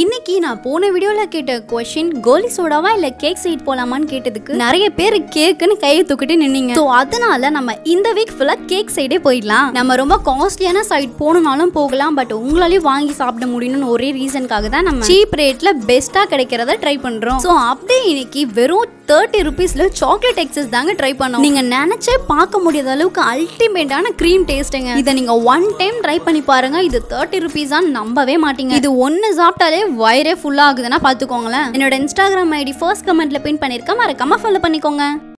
இன்னைக்கு நான் போன வீடியோவில் கேட்ட கொஷின் கோலி சோடாவா இல்லை கேக் சைட் போகலாமான்னு கேட்டதுக்கு நிறைய பேர் கேக்குன்னு கையை தூக்கிட்டு நின்னீங்க ஸோ அதனால நம்ம இந்த வீக் ஃபுல்லாக கேக் சைடே போயிடலாம் நம்ம ரொம்ப காஸ்ட்லியான சைட் போகணுனாலும் போகலாம் பட் உங்களாலேயும் வாங்கி சாப்பிட முடியணும்னு ஒரே ரீசனுக்காக தான் நம்ம சீப் ரேட்டில் பெஸ்ட்டாக கிடைக்கிறத ட்ரை பண்ணுறோம் ஸோ அப்படியே இன்னைக்கு வெறும் தேர்ட்டி ருபீஸில் சாக்லேட் எக்ஸஸ் தாங்க ட்ரை பண்ணோம் நீங்கள் நினச்சே பார்க்க முடியாத அளவுக்கு அல்டிமேட்டான க்ரீம் டேஸ்ட்டுங்க இதை நீங்கள் ஒன் டைம் ட்ரை பண்ணி பாருங்க இது தேர்ட்டி ருபீஸாக நம்பவே மாட்டீங்க இது ஒன்று சாப்பிட்டாலே வீடியோவே வயரே ஃபுல்லாக ஆகுதுன்னா பார்த்துக்கோங்களேன் என்னோட இன்ஸ்டாகிராம் ஐடி ஃபர்ஸ்ட் கமெண்ட்ல பின் பண்ணியிருக்க மறக்காம ஃபாலோ பண்ணிக்கோங்க